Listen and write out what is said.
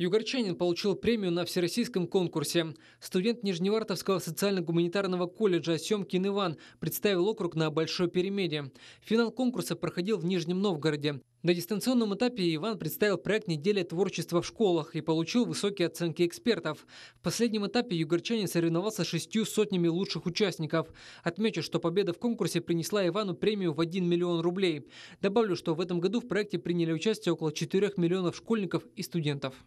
Югорчанин получил премию на всероссийском конкурсе. Студент Нижневартовского социально-гуманитарного колледжа Семкин Иван представил округ на Большой Перемеде. Финал конкурса проходил в Нижнем Новгороде. На дистанционном этапе Иван представил проект «Неделя творчества в школах» и получил высокие оценки экспертов. В последнем этапе югорчанин соревновался с шестью сотнями лучших участников. Отмечу, что победа в конкурсе принесла Ивану премию в 1 миллион рублей. Добавлю, что в этом году в проекте приняли участие около 4 миллионов школьников и студентов.